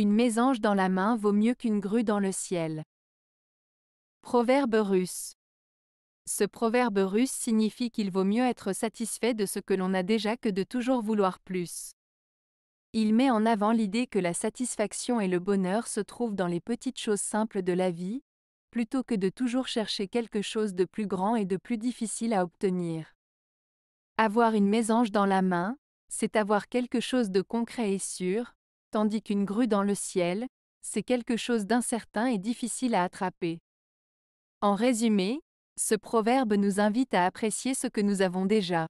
Une mésange dans la main vaut mieux qu'une grue dans le ciel. Proverbe russe. Ce proverbe russe signifie qu'il vaut mieux être satisfait de ce que l'on a déjà que de toujours vouloir plus. Il met en avant l'idée que la satisfaction et le bonheur se trouvent dans les petites choses simples de la vie, plutôt que de toujours chercher quelque chose de plus grand et de plus difficile à obtenir. Avoir une mésange dans la main, c'est avoir quelque chose de concret et sûr, tandis qu'une grue dans le ciel, c'est quelque chose d'incertain et difficile à attraper. En résumé, ce proverbe nous invite à apprécier ce que nous avons déjà.